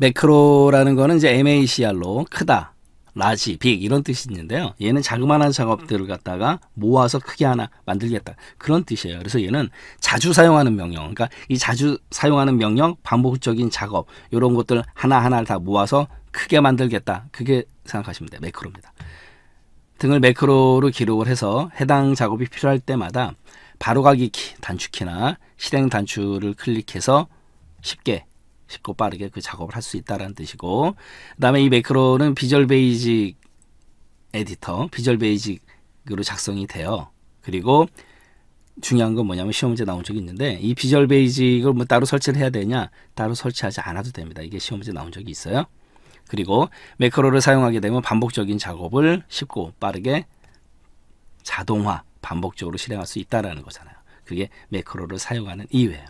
매크로라는 거는 이제 MACR로 크다, 라지, 빅 이런 뜻이 있는데요. 얘는 자그마한 작업들을 갖다가 모아서 크게 하나 만들겠다. 그런 뜻이에요. 그래서 얘는 자주 사용하는 명령. 그러니까 이 자주 사용하는 명령, 반복적인 작업 이런 것들 하나하나를 다 모아서 크게 만들겠다. 그게 생각하시면 돼요. 매크로입니다. 등을 매크로로 기록을 해서 해당 작업이 필요할 때마다 바로가기 키, 단축키나 실행 단추를 클릭해서 쉽게 쉽고 빠르게 그 작업을 할 수 있다라는 뜻이고 그다음에 이 매크로는 비절 베이직 에디터, 비절 베이직으로 작성이 돼요. 그리고 중요한 건 뭐냐면 시험 문제 나온 적이 있는데 이비절 베이직을 뭐 따로 설치를 해야 되냐? 따로 설치하지 않아도 됩니다. 이게 시험 문제 나온 적이 있어요. 그리고 매크로를 사용하게 되면 반복적인 작업을 쉽고 빠르게 자동화, 반복적으로 실행할 수 있다라는 거잖아요. 그게 매크로를 사용하는 이유예요.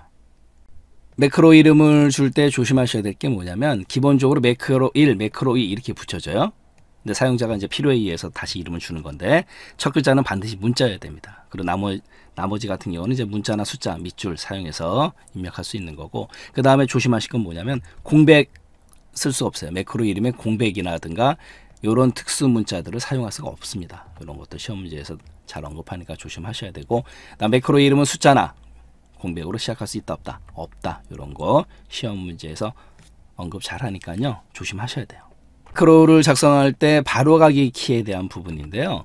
매크로 이름을 줄 때 조심하셔야 될 게 뭐냐면 기본적으로 매크로 1, 매크로 2 이렇게 붙여져요. 근데 사용자가 이제 필요에 의해서 다시 이름을 주는 건데 첫 글자는 반드시 문자여야 됩니다. 그리고 나머, 나머지 같은 경우는 이제 문자나 숫자 밑줄 사용해서 입력할 수 있는 거고 그 다음에 조심하실 건 뭐냐면 공백 쓸 수 없어요. 매크로 이름에 공백이라든가 이런 특수 문자들을 사용할 수가 없습니다. 이런 것도 시험 문제에서 잘 언급하니까 조심하셔야 되고 나 매크로 이름은 숫자나 공백으로 시작할 수 있다 없다 없다 이런 거 시험 문제에서 언급 잘하니까요 조심하셔야 돼요. 크롤을 작성할 때 바로가기 키에 대한 부분인데요.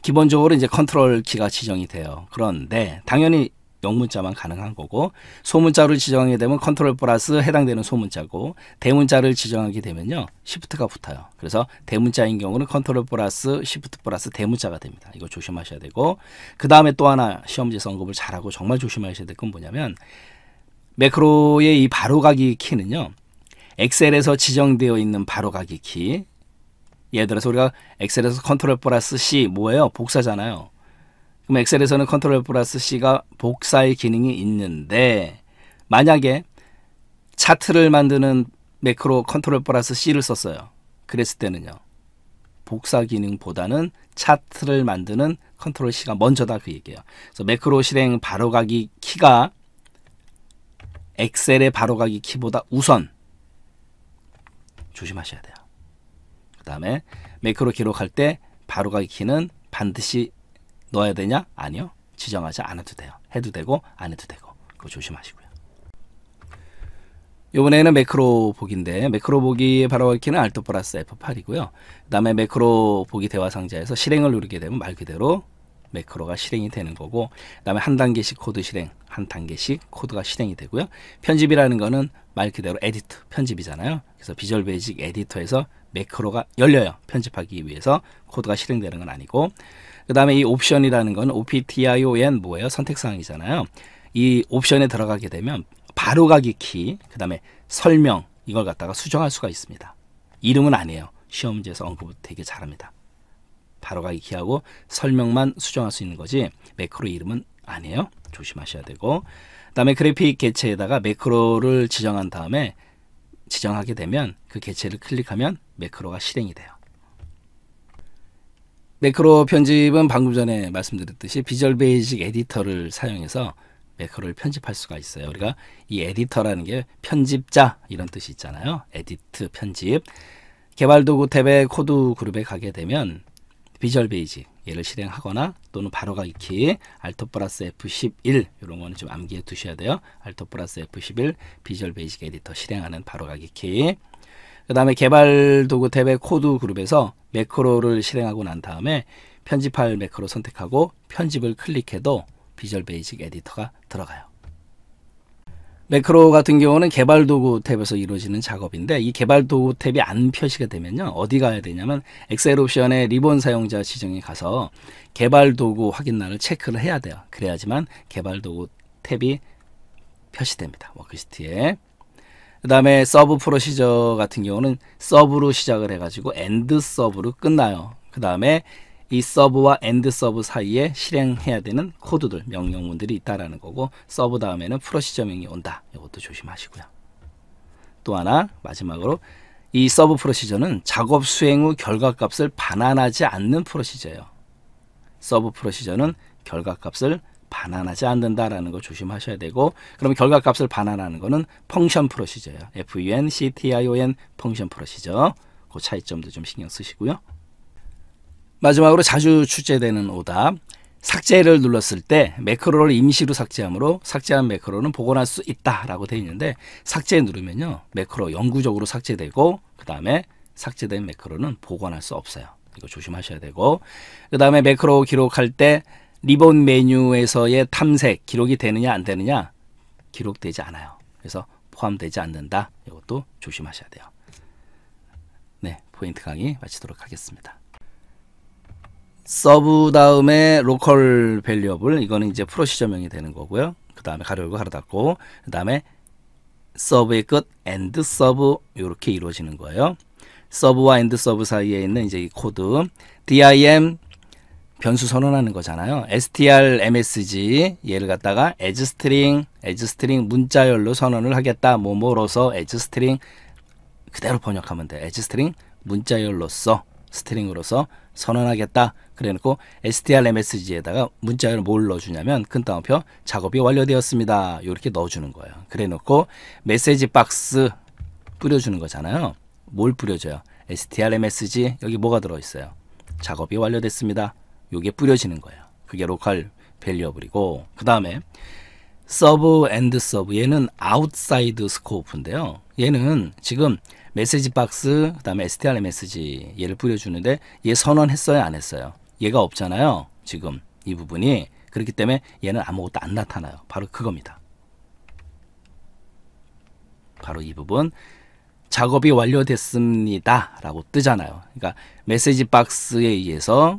기본적으로 이제 컨트롤 키가 지정이 돼요. 그런데 당연히 영문자만 가능한 거고 소문자로 지정하게 되면 컨트롤 플러스 해당되는 소문자고 대문자를 지정하게 되면요 시프트가 붙어요 그래서 대문자인 경우는 컨트롤 플러스 시프트 플러스 대문자가 됩니다 이거 조심하셔야 되고 그 다음에 또 하나 시험지에서 언급을 잘하고 정말 조심하셔야 될 건 뭐냐면 매크로의 이 바로가기 키는요 엑셀에서 지정되어 있는 바로가기 키 예를 들어서 우리가 엑셀에서 컨트롤 플러스 C 뭐예요? 복사잖아요. 그럼 엑셀에서는 컨트롤 플러스 C가 복사의 기능이 있는데 만약에 차트를 만드는 매크로 컨트롤 플러스 C를 썼어요. 그랬을 때는요. 복사 기능보다는 차트를 만드는 컨트롤 C가 먼저다 그 얘기예요. 그래서 매크로 실행 바로가기 키가 엑셀의 바로가기 키보다 우선 조심하셔야 돼요. 그 다음에 매크로 기록할 때 바로가기 키는 반드시 넣어야 되냐? 아니요. 지정하지 않아도 돼요. 해도 되고 안 해도 되고 그거 조심하시고요. 이번에는 매크로 보기인데 매크로 보기 바로 밝히는 알토 플러스 F8이고요. 그 다음에 매크로 보기 대화 상자에서 실행을 누르게 되면 말 그대로 매크로가 실행이 되는 거고 그 다음에 한 단계씩 코드 실행 한 단계씩 코드가 실행이 되고요. 편집이라는 거는 말 그대로 에디트 편집이잖아요. 그래서 비주얼 베이직 에디터에서 매크로가 열려요. 편집하기 위해서 코드가 실행되는 건 아니고 그 다음에 이 옵션이라는 건 OPTION 뭐예요? 선택사항이잖아요. 이 옵션에 들어가게 되면 바로가기 키, 그 다음에 설명 이걸 갖다가 수정할 수가 있습니다. 이름은 아니에요. 시험 문제에서 언급 되게 잘합니다. 바로가기 키하고 설명만 수정할 수 있는 거지 매크로 이름은 아니에요. 조심하셔야 되고 그 다음에 그래픽 개체에다가 매크로를 지정한 다음에 지정하게 되면 그 개체를 클릭하면 매크로가 실행이 돼요. 매크로 네, 편집은 방금 전에 말씀드렸듯이 비절 베이직 에디터를 사용해서 매크로를 편집할 수가 있어요. 우리가 이 에디터라는 게 편집자 이런 뜻이 있잖아요. 에디트 편집 개발 도구 탭의 코드 그룹에 가게 되면 비주얼 베이직 얘를 실행하거나 또는 바로가기 알토 플러스 F11 이런 거는 좀 암기해 두셔야 돼요. 알토 플러스 F11 비주얼 베이직 에디터 실행하는 바로가기 키그 다음에 개발 도구 탭의 코드 그룹에서 매크로를 실행하고 난 다음에 편집할 매크로 선택하고 편집을 클릭해도 비주얼 베이직 에디터가 들어가요. 매크로 같은 경우는 개발 도구 탭에서 이루어지는 작업인데 이 개발 도구 탭이 안 표시가 되면요. 어디 가야 되냐면 엑셀 옵션의 리본 사용자 지정에 가서 개발 도구 확인란을 체크를 해야 돼요. 그래야지만 개발 도구 탭이 표시됩니다. 워크시트에. 그 다음에 서브 프로시저 같은 경우는 서브로 시작을 해가지고 엔드 서브로 끝나요. 그 다음에 이 서브와 엔드 서브 사이에 실행해야 되는 코드들, 명령문들이 있다라는 거고 서브 다음에는 프로시저명이 온다. 이것도 조심하시고요. 또 하나 마지막으로 이 서브 프로시저는 작업 수행 후 결과값을 반환하지 않는 프로시저예요. 서브 프로시저는 결과값을 반환하지 않는다라는 거 조심하셔야 되고 그러면 결과값을 반환하는 거는 펑션 프로시저예요. FUN, CTION 펑션 프로시저. 그 차이점도 좀 신경 쓰시고요. 마지막으로 자주 출제되는 오답. 삭제를 눌렀을 때 매크로를 임시로 삭제함으로 삭제한 매크로는 복원할 수 있다라고 되어 있는데 삭제 누르면요. 매크로 영구적으로 삭제되고 그다음에 삭제된 매크로는 복원할 수 없어요. 이거 조심하셔야 되고 그 다음에 매크로 기록할 때 리본 메뉴에서의 탐색 기록이 되느냐 안 되느냐 기록되지 않아요. 그래서 포함되지 않는다. 이것도 조심하셔야 돼요. 네, 포인트 강의 마치도록 하겠습니다. 서브 다음에 로컬 밸리업을 이거는 이제 프로시저명이 되는 거고요. 그 다음에 가려고 가로 닫고 그 다음에 서브의 끝 엔드 서브 이렇게 이루어지는 거예요. 서브와 엔드 서브 사이에 있는 이제 이 코드 dim 변수 선언하는 거잖아요. str, msg 얘를 갖다가 as string, as string 문자열로 선언을 하겠다. 뭐뭐로서 as string 그대로 번역하면 돼. as string 문자열로서 스트링으로서 선언하겠다. 그래놓고 str, msg에다가 문자열 을뭘 넣어주냐면 큰따옴표 작업이 완료되었습니다. 이렇게 넣어주는 거예요. 그래놓고 메시지 박스 뿌려주는 거잖아요. 뭘 뿌려줘요? str, msg 여기 뭐가 들어있어요? 작업이 완료됐습니다. 요게 뿌려지는 거예요. 그게 로컬 밸리어블이고 그 다음에 서브 앤드 서브 얘는 아웃사이드 스코프인데요. 얘는 지금 메시지 박스 그 다음에 STR 메시지 얘를 뿌려주는데 얘 선언했어요 안 했어요? 얘가 없잖아요. 지금 이 부분이 그렇기 때문에 얘는 아무것도 안 나타나요. 바로 그겁니다. 바로 이 부분 작업이 완료됐습니다 라고 뜨잖아요 그러니까 메시지 박스에 의해서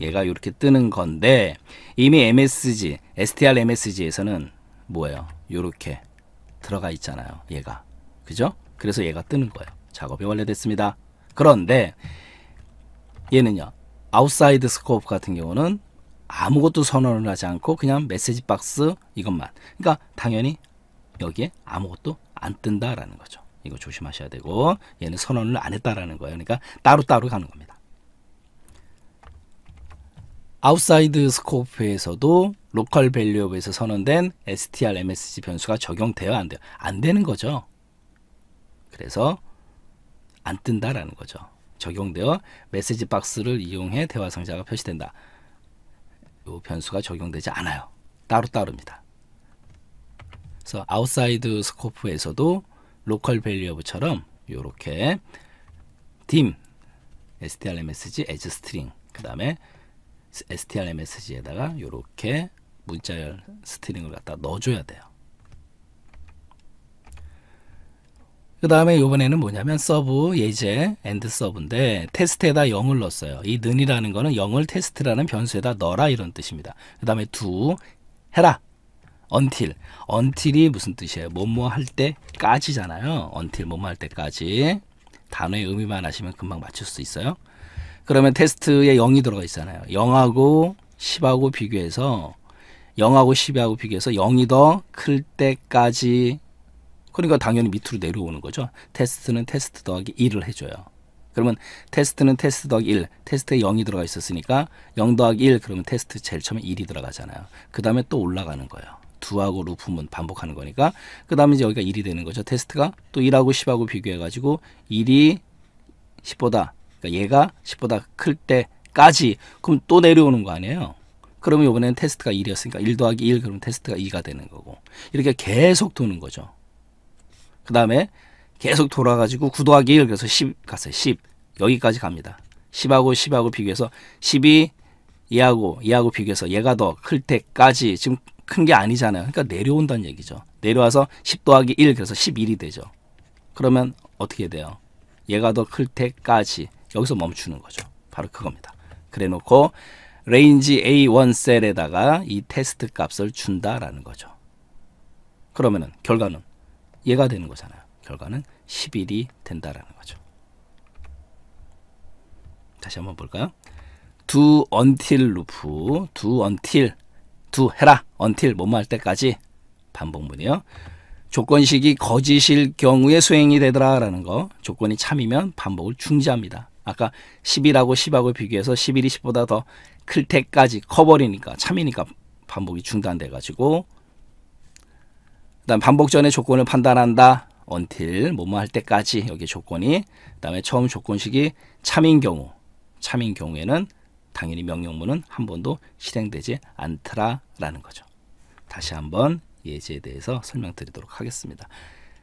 얘가 이렇게 뜨는 건데 이미 MSG, STR MSG에서는 뭐예요? 이렇게 들어가 있잖아요. 얘가. 그죠? 그래서 얘가 뜨는 거예요. 작업이 완료됐습니다. 그런데 얘는요. 아웃사이드 스코프 같은 경우는 아무것도 선언을 하지 않고 그냥 메시지 박스 이것만. 그러니까 당연히 여기에 아무것도 안 뜬다라는 거죠. 이거 조심하셔야 되고 얘는 선언을 안 했다라는 거예요. 그러니까 따로따로 가는 겁니다. 아웃사이드 스코프에서도 로컬 밸류업에서 선언된 STR MSG 변수가 적용되어안 돼요. 안 되는 거죠. 그래서 안 뜬다라는 거죠. 적용되어 메시지 박스를 이용해 대화 상자가 표시된다. 이 변수가 적용되지 않아요. 따로따로입니다. 그래서 아웃사이드 스코프에서도 로컬 밸류어브처럼 이렇게 d strmsg as string 그 다음에 STR m s g 에다가 이렇게 문자열 스트링을 갖다 넣어줘야 돼요. 그 다음에 이번에는 뭐냐면 서브 예제 엔드 서브인데 테스트에다 0을 넣었어요. 이 는이라는 거는 0을 테스트라는 변수에다 넣어라 이런 뜻입니다. 그 다음에 두 해라 until until이 무슨 뜻이에요? 뭐뭐 할 때까지잖아요. until 뭐뭐 할 때까지 단어의 의미만 아시면 금방 맞출 수 있어요. 그러면 테스트에 0이 들어가 있잖아요. 0하고 10하고 비교해서 0하고 10하고 비교해서 0이 더 클 때까지 그러니까 당연히 밑으로 내려오는 거죠. 테스트는 테스트 더하기 1을 해줘요. 그러면 테스트는 테스트 더하기 1, 테스트에 0이 들어가 있었으니까 0 더하기 1 그러면 테스트 제일 처음에 1이 들어가잖아요. 그 다음에 또 올라가는 거예요. 2하고 루프문 반복하는 거니까 그 다음에 이제 여기가 1이 되는 거죠. 테스트가 또 1하고 10하고 비교해가지고 1이 10보다 그러니까 얘가 10보다 클 때까지 그럼 또 내려오는 거 아니에요. 그러면 이번에는 테스트가 1이었으니까 1 더하기 1 그러면 테스트가 2가 되는 거고 이렇게 계속 도는 거죠. 그 다음에 계속 돌아가지고 9 더하기 1 그래서 10 갔어요. 10 여기까지 갑니다. 10하고 10하고 비교해서 1 2이 얘하고 얘하고 비교해서 얘가 더 클 때까지 지금 큰 게 아니잖아요. 그러니까 내려온다는 얘기죠. 내려와서 10 더하기 1 그래서 11이 되죠. 그러면 어떻게 돼요? 얘가 더 클 때까지 여기서 멈추는 거죠. 바로 그겁니다. 그래 놓고 레인지 A1 셀에다가 이 테스트 값을 준다라는 거죠. 그러면은 결과는 얘가 되는 거잖아요. 결과는 1 0이 된다라는 거죠. 다시 한번 볼까요? do until l o do until, do 해라, until 뭐뭐 때까지 반복문이요. 조건식이 거짓일 경우에 수행이 되더라라는 거, 조건이 참이면 반복을 중지합니다. 아까 1 0이라고 10하고 비교해서 11이 10보다 더 클 때까지 커버리니까 참이니까 반복이 중단돼 가지고 그다음 반복 전의 조건을 판단한다. until 뭐뭐 할 때까지 여기 조건이 그다음에 처음 조건식이 참인 경우 참인 경우에는 당연히 명령문은 한 번도 실행되지 않더라라는 거죠. 다시 한번 예제에 대해서 설명드리도록 하겠습니다.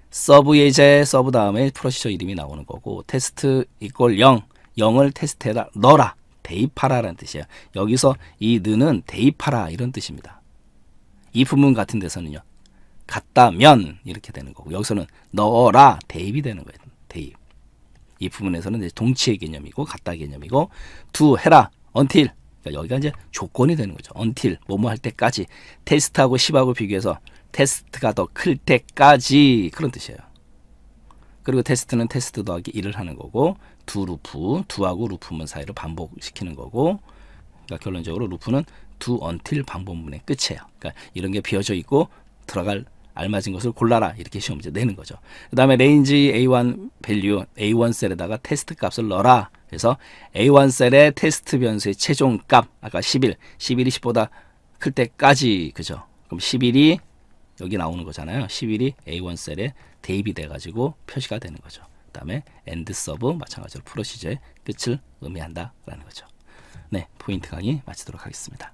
서브 예제, 서브 다음에 프로시저 이름이 나오는 거고 테스트 이꼴 0 영을 테스트해라 넣어라 대입하라라는 뜻이에요. 여기서 이 느는 대입하라 이런 뜻입니다. 이부분 같은 데서는요. 같다면 이렇게 되는 거고 여기서는 넣어라 대입이 되는 거예요. 대입. 이 부분에서는 이제 동치의 개념이고 같다 개념이고 두 해라 until 그러니까 여기가 이제 조건이 되는 거죠. until 뭐뭐 할 때까지 테스트하고 10하고 비교해서 테스트가 더 클 때까지 그런 뜻이에요. 그리고 테스트는 테스트 더하기 1을 하는 거고 두 루프, 두하고 루프문 사이를 반복시키는 거고 그러니까 결론적으로 루프는 두 언틸 방법문의 끝이에요. 그러니까 이런 게 비어져 있고 들어갈 알맞은 것을 골라라 이렇게 시험 문제 내는 거죠. 그 다음에 레인지 A1 밸류 A1 셀에다가 테스트 값을 넣어라 해서 A1 셀의 테스트 변수의 최종 값 아까 11, 11이 10보다 클 때까지 그죠. 그럼 11이 여기 나오는 거잖아요. 11이 A1 셀의 대입이 돼가지고 표시가 되는 거죠. 그 다음에 엔드 서브 마찬가지로 프로시저의 끝을 의미한다라는 거죠. 네, 포인트 강의 마치도록 하겠습니다.